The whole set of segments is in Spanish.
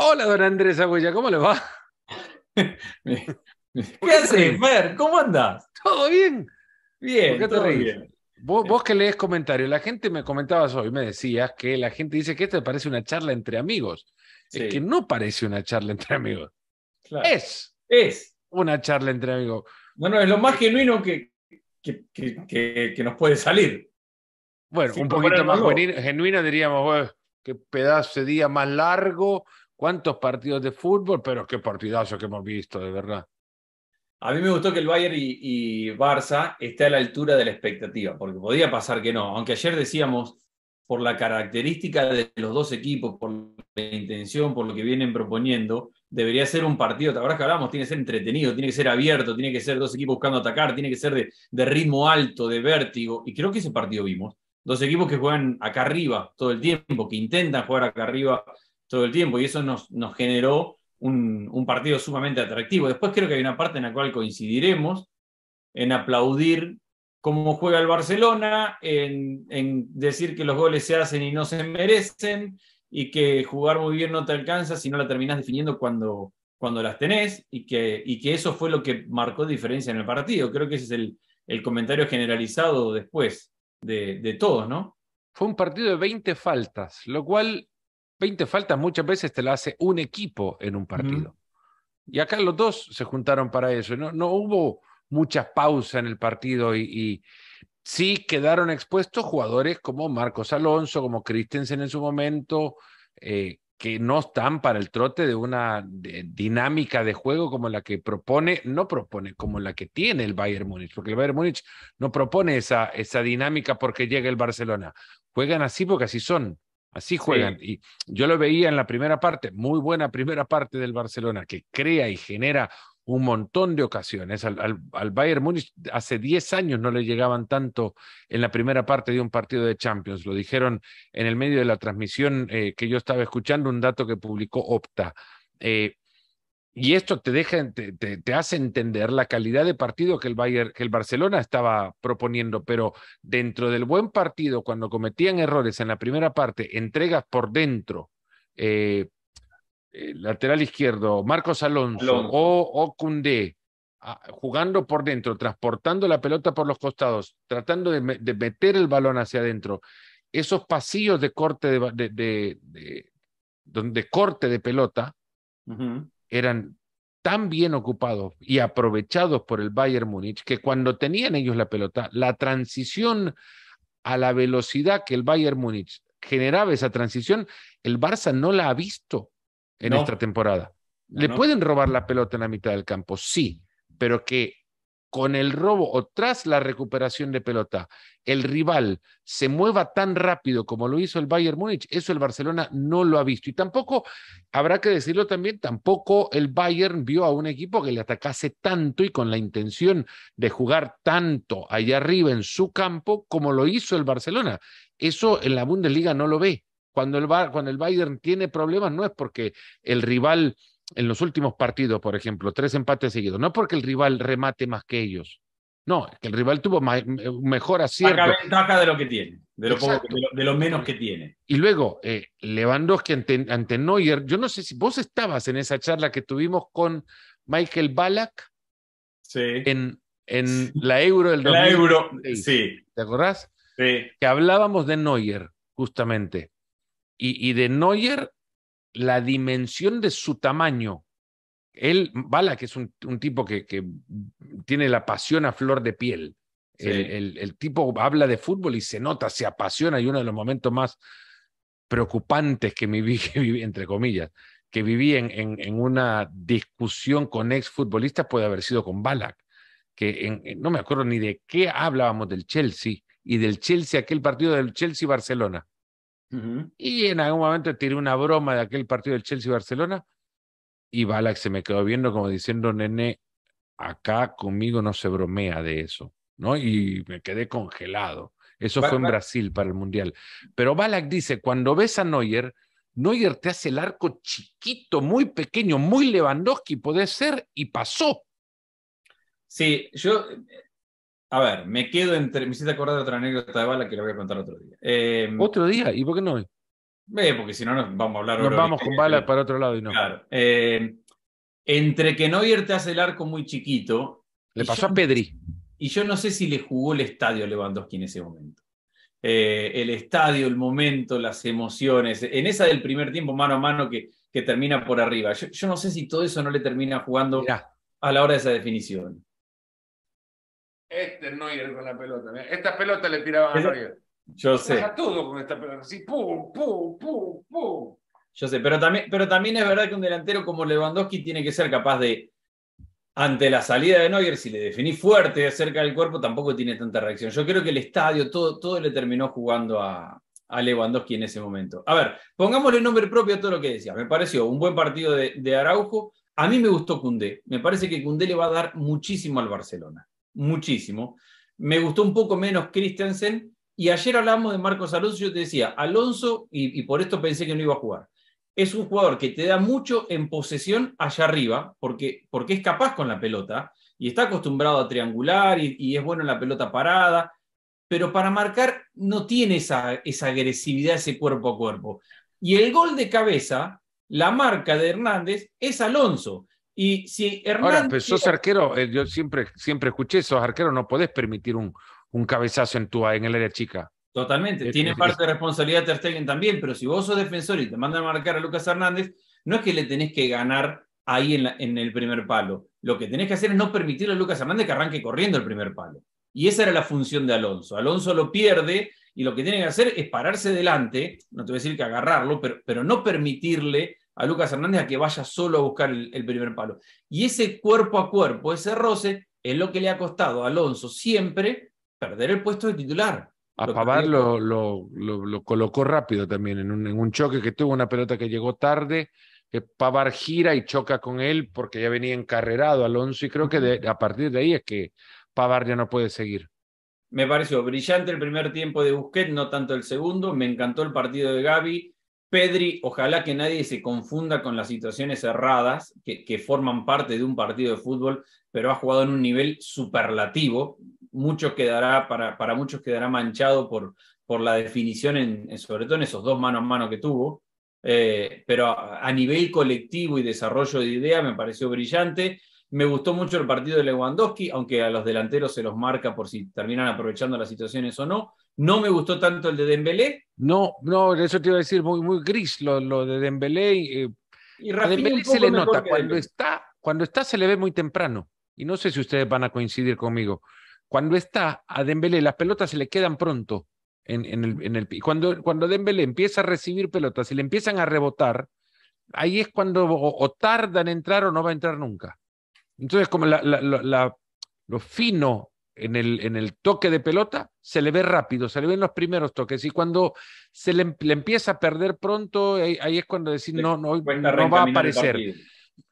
Hola, don Andrés Aguilla, ¿cómo le va? ¿Qué haces, Fer? ¿Cómo andas? Todo bien. Bien, qué todo bien. Eh. Vos, que lees comentarios, la gente me comentaba hoy, me decías que la gente dice que esto parece una charla entre amigos. Es que no parece una charla entre amigos. Es. Es. Una charla entre amigos. No, no, es lo más eh. genuino que, que, nos puede salir. Bueno, un poquito más genuino, diríamos, que qué pedazo de día más largo cuántos partidos de fútbol, pero qué partidazo que hemos visto, de verdad. A mí me gustó que el Bayern y, Barça esté a la altura de la expectativa, porque podía pasar que no. Aunque ayer decíamos, por la característica de los dos equipos, por la intención, por lo que vienen proponiendo, debería ser un partido, te habrás que hablamos, tiene que ser entretenido, tiene que ser abierto, tiene que ser dos equipos buscando atacar, tiene que ser de ritmo alto, de vértigo. Y creo que ese partido vimos. Dos equipos que juegan acá arriba todo el tiempo, que intentan jugar acá arriba todo el tiempo y eso nos, nos generó un, partido sumamente atractivo. Después creo que hay una parte en la cual coincidiremos en aplaudir cómo juega el Barcelona, en, decir que los goles se hacen y no se merecen y que jugar muy bien no te alcanza si no la terminás definiendo cuando, cuando las tenés y que, y que eso fue lo que marcó diferencia en el partido. Creo que ese es el, el comentario generalizado después de, de, todos, ¿no? Fue un partido de 20 faltas, lo cual 20 faltas muchas veces te la hace un equipo en un partido. Y acá los dos se juntaron para eso. No, no hubo mucha pausa en el partido y, sí quedaron expuestos jugadores como Marcos Alonso, como Christensen en su momento, eh, que no están para el trote de una dinámica de juego como la que propone, no propone, como la que tiene el Bayern Múnich, porque el Bayern Múnich no propone esa, esa dinámica porque llega el Barcelona. Juegan así porque así son. Así juegan. Y yo lo veía en la primera parte, muy buena primera parte del Barcelona, que crea y genera un montón de ocasiones. Al, al, Bayern Múnich hace 10 años no le llegaban tanto en la primera parte de un partido de Champions. Lo dijeron en el medio de la transmisión eh, que yo estaba escuchando, un dato que publicó Opta. Eh, y esto te, deja, te, hace entender la calidad de partido que el, Bayern, que el Barcelona estaba proponiendo, pero dentro del buen partido, cuando cometían errores en la primera parte, entregas por dentro, eh, eh, lateral izquierdo, Marcos Alonso, o, ah, jugando por dentro, transportando la pelota por los costados, tratando de, meter el balón hacia adentro, esos pasillos de corte de, de, corte de pelota eran tan bien ocupados y aprovechados por el Bayern Múnich que cuando tenían ellos la pelota, la transición a la velocidad que el Bayern Múnich generaba esa transición, el Barça no la ha visto en esta temporada. ¿Le pueden robar la pelota en la mitad del campo? Sí, pero que con el robo o tras la recuperación de pelota, el rival se mueva tan rápido como lo hizo el Bayern Múnich, eso el Barcelona no lo ha visto. Y tampoco, habrá que decirlo también, tampoco el Bayern vio a un equipo que le atacase tanto y con la intención de jugar tanto allá arriba en su campo como lo hizo el Barcelona. Eso en la Bundesliga no lo ve. Cuando el, cuando el Bayern tiene problemas no es porque el rival en los últimos partidos, por ejemplo, tres empates seguidos, no porque el rival remate más que ellos, no, que el rival tuvo mejor acierto. Saca ventaja de lo que tiene, de lo, menos que tiene. Y luego, eh, Lewandowski ante, Neuer, yo no sé si vos estabas en esa charla que tuvimos con Michael Balak sí. en, la Euro del 2006. La Euro, sí. ¿Te acordás? Sí. Que hablábamos de Neuer, justamente. Y, y de Neuer la dimensión de su tamaño. Él, Bala, que es un, tipo que, tiene la pasión a flor de piel. El, tipo habla de fútbol y se nota, se apasiona y uno de los momentos más preocupantes que viví, entre comillas, que viví en, una discusión con exfutbolistas puede haber sido con Balak, que no me acuerdo ni de qué hablábamos del Chelsea y del Chelsea, aquel partido del Chelsea-Barcelona. Y en algún momento tiré una broma de aquel partido del Chelsea-Barcelona y Balak se me quedó viendo como diciendo, nene, acá conmigo no se bromea de eso, ¿no? Y me quedé congelado. Eso fue en Brasil para el Mundial. Pero Balak dice, cuando ves a Neuer, Neuer te hace el arco chiquito, muy pequeño, muy Lewandowski, puede ser, y pasó. Sí, yo a ver, me quedo entre. Me hiciste acordar de otra anécdota de bala que la voy a contar otro día. Em, ¿Otro día? ¿Y por qué no eh, porque si no, nos vamos a hablar. Nos vamos con bala para otro lado y no. Claro. Em, entre que no te hace el arco muy chiquito. Le pasó a Pedri. Y yo no sé si le jugó el estadio Lewandowski en ese momento. Eh, el estadio, el momento, las emociones. En esa del primer tiempo, mano a mano, que, que termina por arriba. Yo, no sé si todo eso no le termina jugando a la hora de esa definición. Este Neuer con la pelota. Esta pelota le tiraba a Neuer. Yo sé. Deja todo con esta pelota. Así, pum, pum, pum, pum. Yo sé, pero también, pero también es verdad que un delantero como Lewandowski tiene que ser capaz de, ante la salida de Neuer, si le definís fuerte acerca del cuerpo, tampoco tiene tanta reacción. Yo creo que el estadio, todo, todo le terminó jugando a, Lewandowski en ese momento. A ver, pongámosle nombre propio a todo lo que decía. Me pareció un buen partido de, de Araujo. A mí me gustó Cundé. Me parece que Cundé le va a dar muchísimo al Barcelona muchísimo. Me gustó un poco menos Christensen. Y ayer hablamos de Marcos Alonso. Yo te decía, Alonso, y, por esto pensé que no iba a jugar, es un jugador que te da mucho en posesión allá arriba, porque, porque es capaz con la pelota y está acostumbrado a triangular y, es bueno en la pelota parada. Pero para marcar no tiene esa, esa agresividad, ese cuerpo a cuerpo. Y el gol de cabeza, la marca de Hernández, es Alonso. Y si Hernán Ahora, pues, sos arquero, eh, yo siempre, siempre escuché, sos arquero, no podés permitir un, un cabezazo en en el área chica. Totalmente, tiene parte de responsabilidad Ter Stegen también, pero si vos sos defensor y te mandan a marcar a Lucas Hernández, no es que le tenés que ganar ahí en, en el primer palo. Lo que tenés que hacer es no permitirle a Lucas Hernández que arranque corriendo el primer palo. Y esa era la función de Alonso. Alonso lo pierde y lo que tiene que hacer es pararse delante, no te voy a decir que agarrarlo, pero, pero no permitirle a Lucas Hernández a que vaya solo a buscar el, primer palo. Y ese cuerpo a cuerpo, ese roce, es lo que le ha costado a Alonso siempre perder el puesto de titular. A Pavar lo, lo, colocó rápido también en un, en un choque que tuvo, una pelota que llegó tarde, que Pavar gira y choca con él porque ya venía encarrerado Alonso y creo que a partir de ahí es que Pavar ya no puede seguir. Me pareció brillante el primer tiempo de Busquets, no tanto el segundo. Me encantó el partido de Gaby. Pedri, ojalá que nadie se confunda con las situaciones erradas que, forman parte de un partido de fútbol, pero ha jugado en un nivel superlativo. Mucho quedará, para, muchos quedará manchado por, por la definición, en, sobre todo en esos dos mano a mano que tuvo. Eh, pero a, nivel colectivo y desarrollo de idea me pareció brillante. Me gustó mucho el partido de Lewandowski, aunque a los delanteros se los marca por si terminan aprovechando las situaciones o no. No me gustó tanto el de Dembélé. No, no, eso te iba a decir, muy, muy gris lo, lo de Dembélé. Y, eh, se le nota, cuando está, cuando está se le ve muy temprano. Y no sé si ustedes van a coincidir conmigo. Cuando está a Dembélé, las pelotas se le quedan pronto. En, en el, en el, cuando, cuando Dembélé empieza a recibir pelotas y le empiezan a rebotar, ahí es cuando o, tardan en entrar o no va a entrar nunca. Entonces, como la, la, lo fino en el, toque de pelota, se le ve rápido, se le ven los primeros toques. Y cuando se le, empieza a perder pronto, ahí, es cuando decir, no, no, va a aparecer.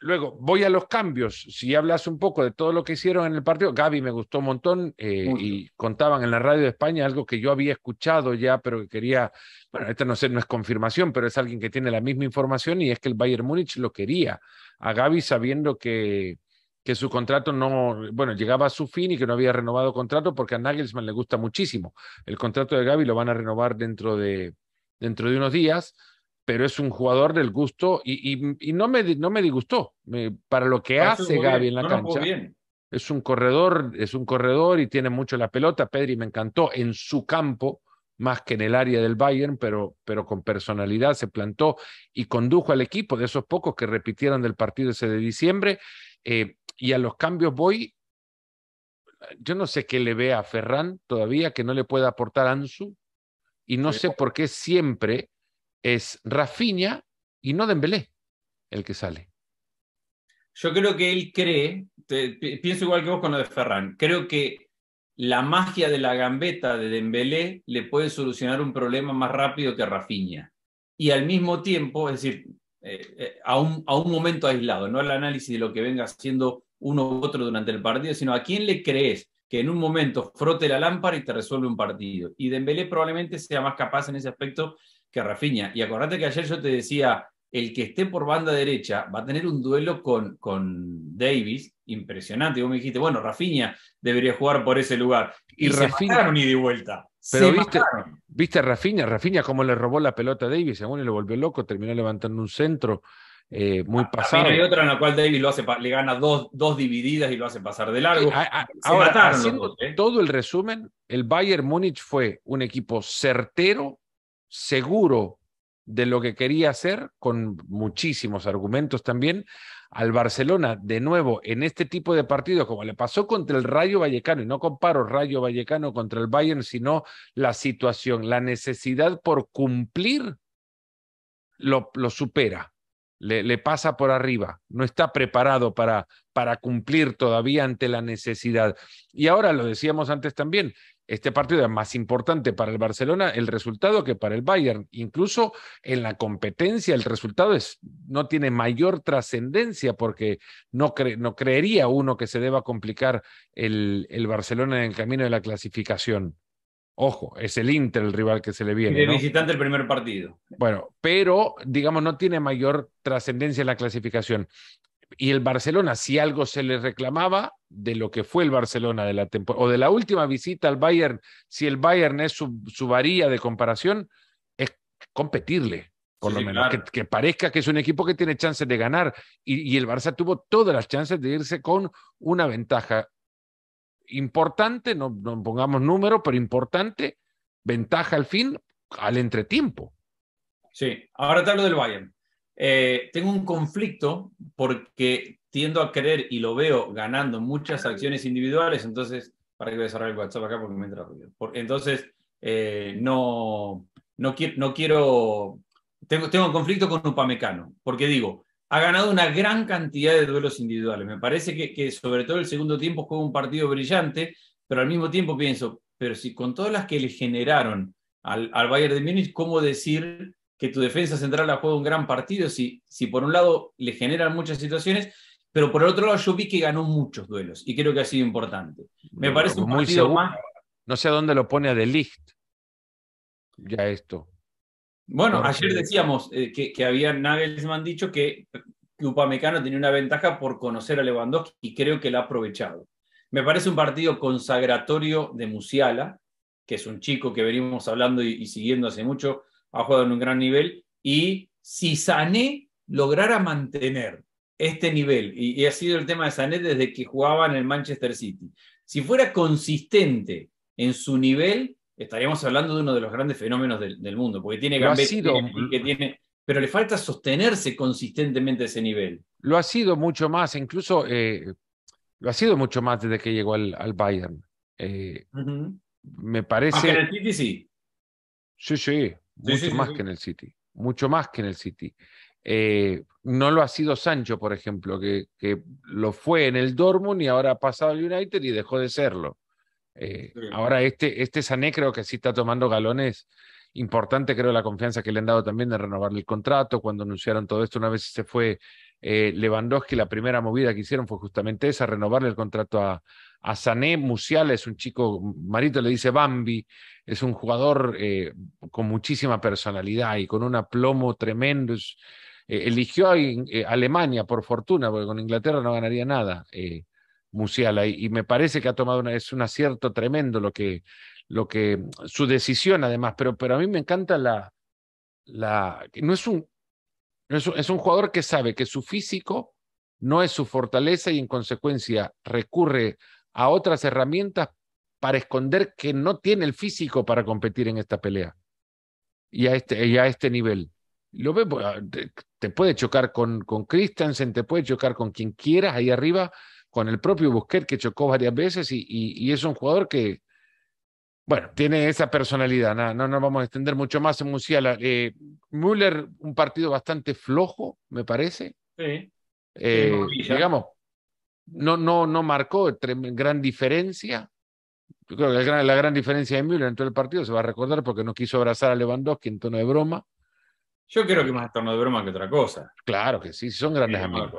Luego, voy a los cambios. Si hablas un poco de todo lo que hicieron en el partido, Gaby me gustó un montón eh, y contaban en la radio de España algo que yo había escuchado ya, pero que quería, bueno, esta no sé, no es confirmación, pero es alguien que tiene la misma información y es que el Bayern Múnich lo quería a Gaby sabiendo que, que su contrato no, bueno, llegaba a su fin y que no había renovado contrato porque a Nagelsmann le gusta muchísimo. El contrato de Gaby lo van a renovar dentro de, dentro de unos días, pero es un jugador del gusto y, y, no, me, no me disgustó para lo que ah, hace Gaby en la cancha. Es un corredor, es un corredor y tiene mucho la pelota. Pedri me encantó en su campo más que en el área del Bayern, pero, pero con personalidad se plantó y condujo al equipo de esos pocos que repitieron del partido ese de diciembre eh, y a los cambios voy. Yo no sé qué le ve a Ferran todavía que no le pueda aportar Ansu. Y no sé por qué siempre es Rafinha y no Dembélé el que sale. Yo creo que él cree, pienso igual que vos con lo de Ferran, creo que la magia de la gambeta de Dembélé le puede solucionar un problema más rápido que Rafinha. Y al mismo tiempo, es decir, eh, eh, a, un, a, un, momento aislado, no al análisis de lo que venga haciendo uno u otro durante el partido, sino a quién le crees que en un momento frote la lámpara y te resuelve un partido. Y Dembélé probablemente sea más capaz en ese aspecto que Rafinha. Y acordate que ayer yo te decía, el que esté por banda derecha va a tener un duelo con, con Davis impresionante. Y vos me dijiste, bueno, Rafinha debería jugar por ese lugar. Y, y y de vuelta. Viste a Rafinha, Rafinha cómo le robó la pelota a Davis, según le volvió loco, terminó levantando un centro eh, muy pasado. hay otra en la cual Davis lo hace, le gana dos, dos divididas y lo hace pasar de largo. ahora, ¿eh? todo el resumen, el Bayern Múnich fue un equipo certero, seguro de lo que quería hacer, con muchísimos argumentos también, al Barcelona de nuevo en este tipo de partidos, como le pasó contra el Rayo Vallecano, y no comparo Rayo Vallecano contra el Bayern, sino la situación, la necesidad por cumplir, lo, supera, le, le, pasa por arriba, no está preparado para, para cumplir todavía ante la necesidad. Y ahora lo decíamos antes también, este partido es más importante para el Barcelona el resultado que para el Bayern. Incluso en la competencia el resultado no tiene mayor trascendencia porque no, creería uno que se deba complicar el, Barcelona en el camino de la clasificación. Ojo, es el Inter el rival que se le viene. El de visitante el primer partido. Bueno, pero digamos no tiene mayor trascendencia en la clasificación y el Barcelona, si algo se le reclamaba de lo que fue el Barcelona de la temporada o de la última visita al Bayern, si el Bayern es su, varilla varía de comparación, es competirle, por lo menos, que, parezca que es un equipo que tiene chances de ganar. Y, el Barça tuvo todas las chances de irse con una ventaja importante, no, pongamos número, pero importante, ventaja al fin, al entretiempo. Sí, ahora te hablo del Bayern. Eh, tengo un conflicto porque tiendo a creer y lo veo ganando muchas acciones individuales, entonces, ¿para que voy a cerrar el WhatsApp acá? Porque me entra ruido. Entonces, eh, no, no, quiero, tengo, tengo un conflicto con Upamecano, porque digo, ha ganado una gran cantidad de duelos individuales. Me parece que, sobre todo el segundo tiempo fue un partido brillante, pero al mismo tiempo pienso, pero si con todas las que le generaron al, al Bayern de Múnich, ¿cómo decir que tu defensa central ha juega un gran partido, si, si por un lado le generan muchas situaciones, pero por el otro lado yo vi que ganó muchos duelos y creo que ha sido importante. Me parece un partido más. No sé a dónde lo pone a De ya esto. Bueno, ayer decíamos eh, que, que, había han dicho que, que Upamecano tenía una ventaja por conocer a Lewandowski y creo que la ha aprovechado. Me parece un partido consagratorio de Musiala, que es un chico que venimos hablando y siguiendo hace mucho, ha jugado en un gran nivel, y si Sané lograra mantener este nivel, y, ha sido el tema de Sané desde que jugaba en el Manchester City, si fuera consistente en su nivel, estaríamos hablando de uno de los grandes fenómenos del, mundo, porque tiene Gambetta, que tiene, pero le falta sostenerse consistentemente ese nivel. Lo ha sido mucho más, incluso eh, lo ha sido mucho más desde que llegó al, al Bayern. Eh, me parece. sí. Sí, sí mucho más que en el City, mucho más que en el City. Eh, no lo ha sido Sancho, por ejemplo, que, que, lo fue en el Dortmund y ahora ha pasado al United y dejó de serlo. Eh, ahora este, este Sané creo que sí está tomando galones. Importante creo la confianza que le han dado también de renovarle el contrato. Cuando anunciaron todo esto, una vez se fue eh, Lewandowski, la primera movida que hicieron fue justamente esa, renovarle el contrato a, a Sané. Musiala es un chico, Marito le dice Bambi, es un jugador eh, con muchísima personalidad y con un aplomo tremendo. Eh, eligió a, Alemania, por fortuna, porque con Inglaterra no ganaría nada. Musiala, y, me parece que ha tomado es un acierto tremendo lo que, lo que su decisión además, pero, pero a mí me encanta la, la, no es un, es, un jugador que sabe que su físico no es su fortaleza y en consecuencia recurre a otras herramientas para esconder que no tiene el físico para competir en esta pelea y a este, a este nivel. Lo ve, ah, te puede chocar con, con Christensen, te puede chocar con quien quieras ahí arriba, con el propio Busquets que chocó varias veces y, y es un jugador que, bueno, tiene esa personalidad. no nos vamos a extender mucho más en Musiala. Eh, Müller, un partido bastante flojo, me parece. Sí. Eh, digamos, no, no, no marcó gran diferencia. Yo creo que la gran, diferencia de Müller en todo el partido se va a recordar porque no quiso abrazar a Lewandowski en tono de broma. Yo creo que más en tono de broma que otra cosa. Claro que sí, son grandes amigos.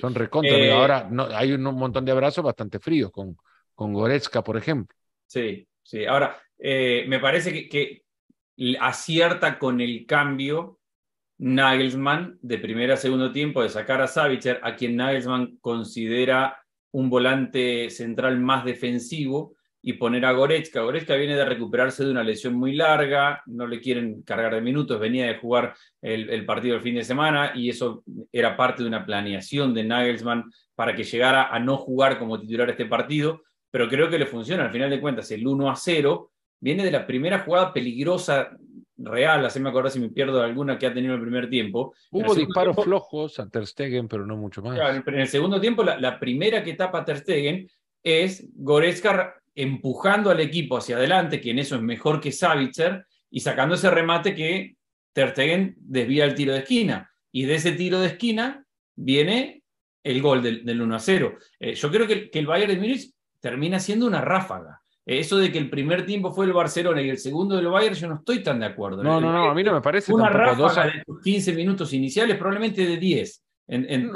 Son recontra. Eh, ahora hay un, montón de abrazos bastante fríos con, con Goretzka, por ejemplo. Sí. Sí, ahora, eh, me parece que, acierta con el cambio Nagelsmann de primera a segundo tiempo de sacar a Savitzer, a quien Nagelsmann considera un volante central más defensivo, y poner a Goretzka. Goretzka viene de recuperarse de una lesión muy larga, no le quieren cargar de minutos, venía de jugar el, el, partido el fin de semana y eso era parte de una planeación de Nagelsmann para que llegara a no jugar como titular este partido pero creo que le funciona. Al final de cuentas, el 1 a 0 viene de la primera jugada peligrosa real, así me acuerdo si me pierdo alguna que ha tenido el primer tiempo. Hubo disparos flojos a Ter pero no mucho más. en el segundo tiempo, la, primera que tapa a es Goretzka empujando al equipo hacia adelante, que en eso es mejor que Savitzer, y sacando ese remate que Ter desvía el tiro de esquina. Y de ese tiro de esquina viene el gol del, 1 a 0. Eh, yo creo que, que el Bayern de Múnich termina siendo una ráfaga. Eso de que el primer tiempo fue el Barcelona y el segundo del Bayern, yo no estoy tan de acuerdo. No, no, no, a mí no me parece. Una ráfaga de 15 minutos iniciales, probablemente de 10. Eh,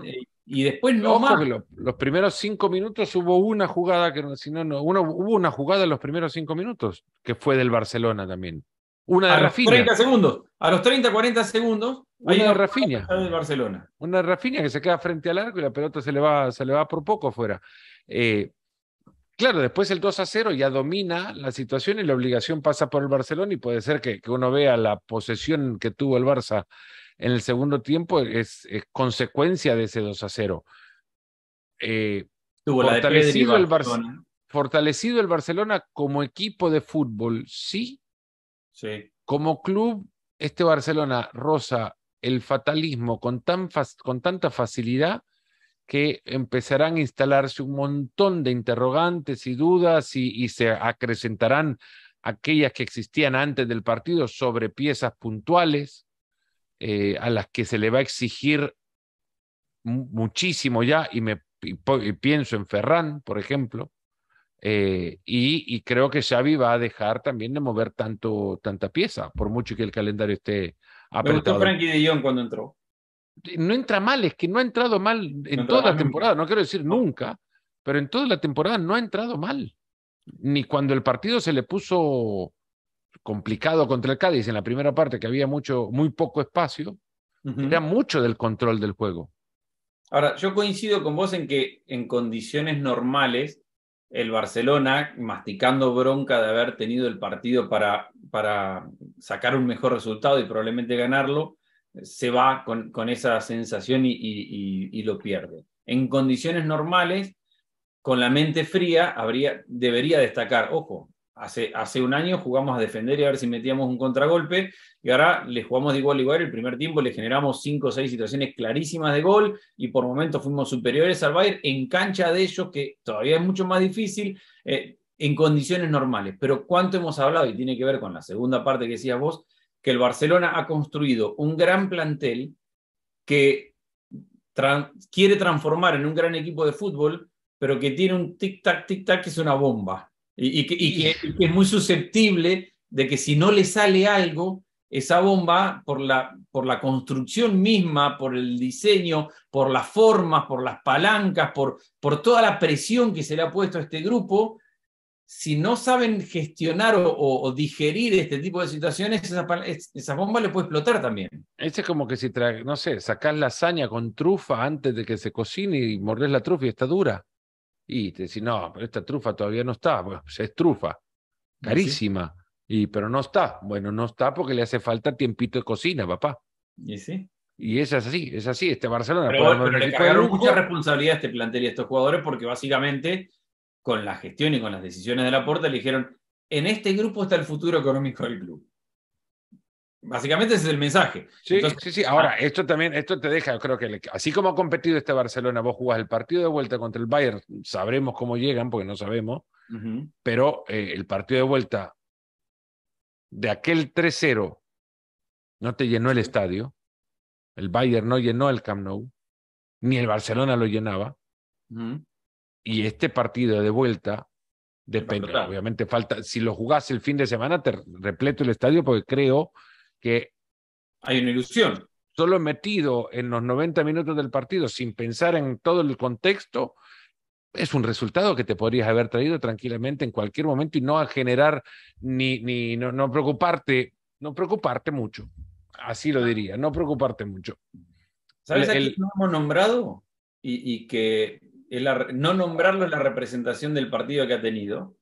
y después no más. los, primeros cinco minutos hubo una jugada que si no, no hubo una jugada en los primeros cinco minutos que fue del Barcelona también. Una de a 30 segundos. A los 30, 40 segundos. Una hay de Rafinha. Del Barcelona. Una de Rafinha que se queda frente al arco y la pelota se le va, se le va por poco afuera. Eh, Claro, después el 2 a 0 ya domina la situación y la obligación pasa por el Barcelona y puede ser que, uno vea la posesión que tuvo el Barça en el segundo tiempo es, consecuencia de ese 2 a 0. Eh, fortalecido, el Barcelona. fortalecido el Barcelona como equipo de fútbol, sí. Sí. Como club, este Barcelona roza el fatalismo con, tan con tanta facilidad que empezarán a instalarse un montón de interrogantes y dudas y, se acrecentarán aquellas que existían antes del partido sobre piezas puntuales eh, a las que se le va a exigir muchísimo ya y me pienso en Ferran, por ejemplo, eh, y, creo que Xavi va a dejar también de mover tanto, tanta pieza, por mucho que el calendario esté apretado. Me gustó Frankie de Jong cuando entró. Eh, no entra mal, es que no ha entrado mal en toda la temporada, no quiero decir nunca, pero en toda la temporada no ha entrado mal. Ni cuando el partido se le puso complicado contra el Cádiz en la primera parte, que había mucho, muy poco espacio, era mucho del control del juego. Ahora, yo coincido con vos en que en condiciones normales, el Barcelona, masticando bronca de haber tenido el partido para, para sacar un mejor resultado y probablemente ganarlo, se va con, con esa sensación y, lo pierde. En condiciones normales, con la mente fría, habría, debería destacar, ojo, hace, hace un año jugamos a defender y a ver si metíamos un contragolpe, y ahora le jugamos de igual a igual el primer tiempo, le generamos cinco o seis situaciones clarísimas de gol, y por momentos fuimos superiores al Bayern en cancha de ellos, que todavía es mucho más difícil. Eh, en condiciones normales, pero cuánto hemos hablado, y tiene que ver con la segunda parte que decías vos, que el Barcelona ha construido un gran plantel que quiere transformar en un gran equipo de fútbol, pero que tiene un tic-tac, tic-tac que es una bomba y, que, es muy susceptible de que si no le sale algo, esa bomba, por la, por la construcción misma, por el diseño, por las formas, por las palancas, por, por toda la presión que se le ha puesto a este grupo, si no saben gestionar o, digerir este tipo de situaciones, esa, esa, bomba le puede explotar también. Ese es como que si, no sé, sacás lasaña con trufa antes de que se cocine y mordés la trufa y está dura. Y te decís, no, pero esta trufa todavía no está, pues es trufa, ah, carísima, y, pero no está. Bueno, no está porque le hace falta tiempito de cocina, papá. ¿Y sí? Y es así, es así, este Barcelona. Pero, le cagaron mucha responsabilidad a este plantel y a estos jugadores porque básicamente con la gestión y con las decisiones de la puerta, le dijeron, en este grupo está el futuro económico del club. Básicamente ese es el mensaje. Sí, sí, Ahora, ah, esto también, esto te deja, creo que así como ha competido este Barcelona, vos jugás el partido de vuelta contra el Bayern, sabremos cómo llegan, porque no sabemos, pero eh, el partido de vuelta de aquel 3-0 no te llenó el estadio, el Bayern no llenó el Camp Nou, ni el Barcelona lo llenaba. Y este partido de vuelta depende. Obviamente falta, si lo jugás el fin de semana, te repleto el estadio porque creo que... Hay una ilusión. Solo metido en los 90 minutos del partido, sin pensar en todo el contexto, es un resultado que te podrías haber traído tranquilamente en cualquier momento y no a generar ni, ni no, preocuparte, no preocuparte mucho. Así lo ah. diría, no preocuparte mucho. ¿Sabes el, a quién hemos nombrado? Y, y, que no nombrarlo en la representación del partido que ha tenido,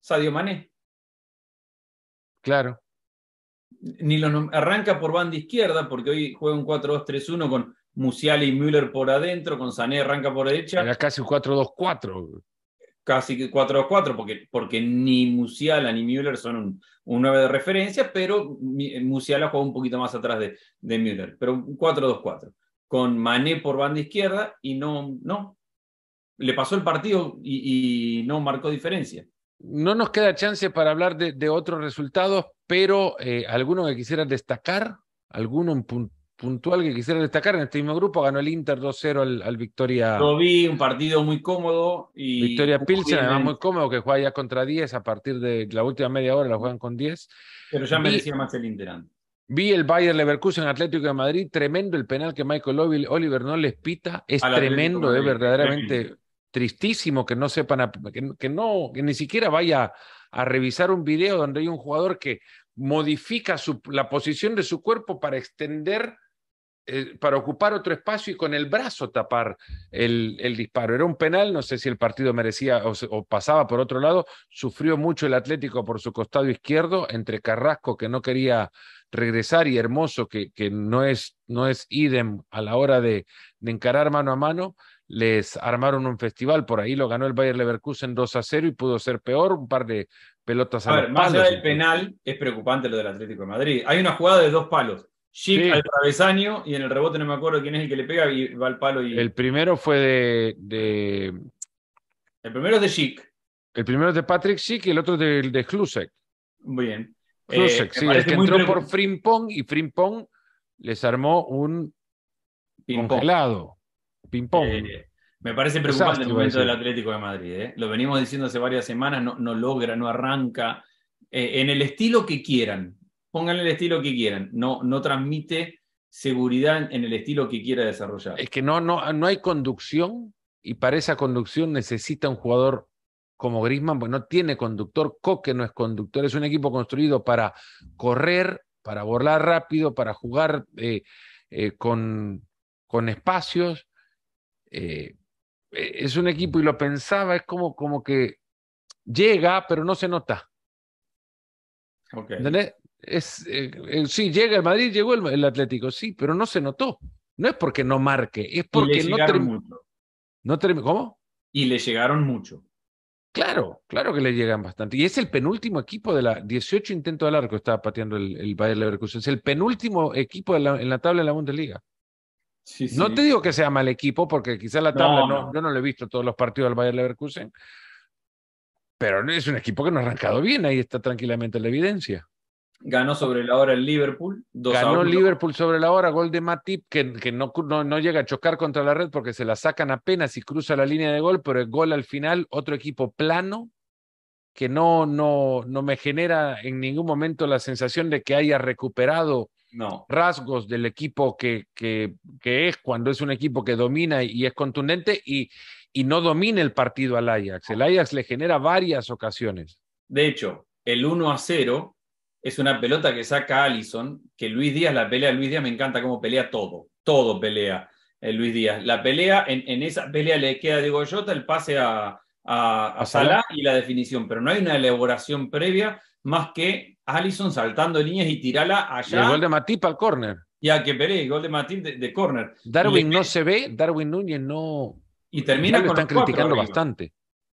Sadio Mané. Claro. arranca por banda izquierda, porque hoy juega un 4-2-3-1 con Musiala y Müller por adentro, con Sané arranca por derecha. Era casi un 4-2-4. Casi 4-2-4, porque, ni Musiala ni Müller son un, 9 de referencia, pero Musiala juega un poquito más atrás de, Müller, pero un 4-2-4. Con Mané por banda izquierda y no, le pasó el partido y, no marcó diferencia. No nos queda chance para hablar de, otros resultados, pero eh, alguno que quisiera destacar, alguno puntual que quisiera destacar en este mismo grupo. Ganó el Inter 2-0 al, al, Victoria. Lo vi, un partido muy cómodo. Y Victoria Pilsen, además muy cómodo, que juega ya contra 10. A partir de la última media hora la juegan con 10. Pero ya merecía más el Inter Vi el Bayern Leverkusen Atlético de Madrid, tremendo el penal que Michael Oliver no les pita, es tremendo, es eh, verdaderamente tristísimo que no sepan, que, no, que ni siquiera vaya a revisar un video donde hay un jugador que modifica su, la posición de su cuerpo para extender, eh, para ocupar otro espacio y con el brazo tapar el, el, disparo. Era un penal, no sé si el partido merecía o, pasaba por otro lado. Sufrió mucho el Atlético por su costado izquierdo, entre Carrasco, que no quería regresar, y Hermoso, que, que no, es, no es idem a la hora de, de encarar mano a mano les armaron un festival, por ahí lo ganó el Bayer Leverkusen 2 a 0 y pudo ser peor, un par de pelotas a, ver, más allá del penal, es preocupante lo del Atlético de Madrid. Hay una jugada de dos palos. Chic al travesaño y en el rebote no me acuerdo quién es el que le pega y va al palo. Y... El primero fue de, El primero es de Chic. El primero es de Patrick Chic y el otro del de Klusek. Muy bien. Eh, Klusek, sí, el que entró por Frimpong y Frimpong les armó un congelado ping me parece preocupante el momento del Atlético de Madrid. ¿eh? Lo venimos diciendo hace varias semanas, no, no logra, no arranca. Eh, en el estilo que quieran, pónganle el estilo que quieran, no, no transmite seguridad en el estilo que quiera desarrollar. Es que no, no, hay conducción y para esa conducción necesita un jugador como Grisman, Porque no tiene conductor, Coque no es conductor, es un equipo construido para correr, para volar rápido, para jugar eh, con, con espacios eh, e-, es un equipo, y lo pensaba, es como, como que llega, pero no se nota. Okay. Eh, eh, sí, llega el Madrid, llegó el, Atlético, sí, pero no se notó. No es porque no marque, es porque no terminó. No ¿Cómo? Y le llegaron mucho. Claro, claro que le llegan bastante. Y es el penúltimo equipo de la 18 intentos al arco, estaba pateando el, el Bayern Leverkusen. Es el penúltimo equipo en la tabla de la Bundesliga. No te digo que sea mal equipo, porque quizá la tabla, no, yo no lo he visto todos los partidos del Bayern Leverkusen, pero es un equipo que no ha arrancado bien, ahí está tranquilamente la evidencia. Ganó sobre la hora el Liverpool. Ganó el Liverpool sobre la hora, gol de Matip, que, no, no, llega a chocar contra la red porque se la sacan apenas y cruza la línea de gol, pero el gol al final, otro equipo plano, que no, no, no me genera en ningún momento la sensación de que haya recuperado no. rasgos del equipo que, que, es cuando es un equipo que domina y es contundente y, y no domina el partido al Ajax. El Ajax le genera varias ocasiones. De hecho, el 1 a 0 es una pelota que saca Allison, que Luis Díaz la pelea. Luis Díaz me encanta cómo pelea todo, todo pelea eh, Luis Díaz. La pelea, en, esa pelea le queda de Goyota el pase a, a, a Salah y la definición, pero no hay una elaboración previa más que Allison saltando líneas y tirala allá. el gol de Matip al córner. Y a que Pérez, el gol de Matip de, de córner. Darwin no se ve, Darwin Núñez no. Y termina con están los criticando bastante.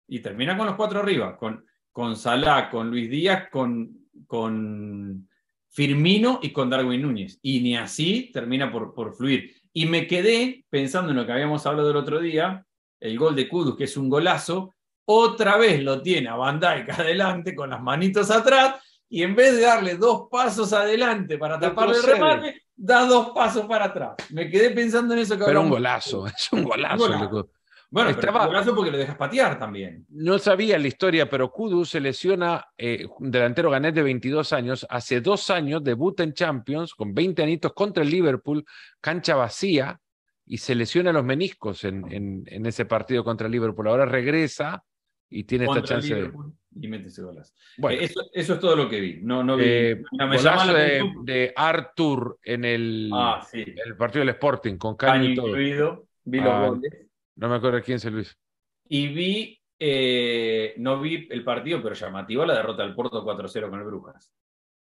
Y termina con los cuatro arriba, con, con Salah, con Luis Díaz, con, con Firmino y con Darwin Núñez. Y ni así termina por, por fluir. Y me quedé pensando en lo que habíamos hablado el otro día, el gol de Kudus, que es un golazo, otra vez lo tiene a Van adelante con las manitos atrás y en vez de darle dos pasos adelante para taparle el remate, da dos pasos para atrás. Me quedé pensando en eso. Que pero un golazo, es un golazo. Bueno, Estaba... es un golazo porque lo dejas patear también. No sabía la historia, pero Kudu se lesiona, eh, un delantero ganés de 22 años, hace dos años debuta en Champions con 20 anitos contra el Liverpool, cancha vacía, y se lesiona los meniscos en ese partido contra el Liverpool. Ahora regresa y tiene esta chance de... Y mete ese eso, es todo lo que vi. No, no vi. Eh, de, Arthur en el, ah, el, partido del Sporting, con caño, vi los ah, goles. No me acuerdo quién se lo hizo. Y vi, eh, no vi el partido, pero llamativo la derrota del Porto 4-0 con el Brujas.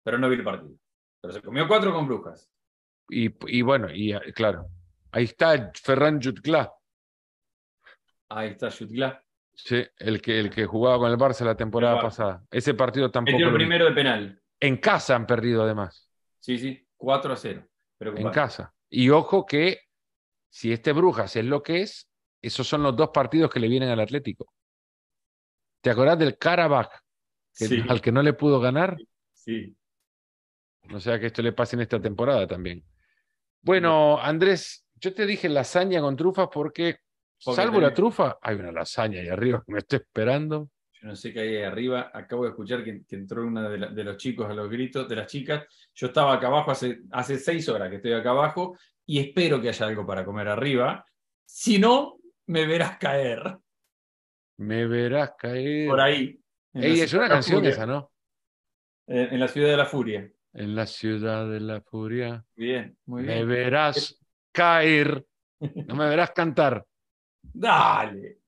Pero no vi el partido. Pero se comió 4 con Brujas. Y, y bueno, y ah, claro. Ahí está Ferran Jutgla. Ahí está Jutgla. Sí, el que, el que jugaba con el Barça la temporada pasada. Ese partido tampoco. Metió el primero de penal. En casa han perdido además. Sí, sí, 4 a 0. En casa. Y ojo que si este Brujas es lo que es, esos son los dos partidos que le vienen al Atlético. ¿Te acordás del Karabakh? Al que no le pudo ganar. Sí. No sea que esto le pase en esta temporada también. Bueno, Andrés, yo te dije lasaña con trufas porque Salvo la trufa, hay una lasaña ahí arriba que me está esperando. Yo no sé qué hay ahí arriba. Acabo de escuchar que, entró una de, los chicos a los gritos, de las chicas. Yo estaba acá abajo hace, seis horas que estoy acá abajo y espero que haya algo para comer arriba. Si no, me verás caer. Me verás caer. Por ahí. es una canción esa, ¿no? Eh, en, la ciudad de la furia. En la ciudad de la furia. Bien, muy bien. Me verás caer. No me verás cantar. Dale.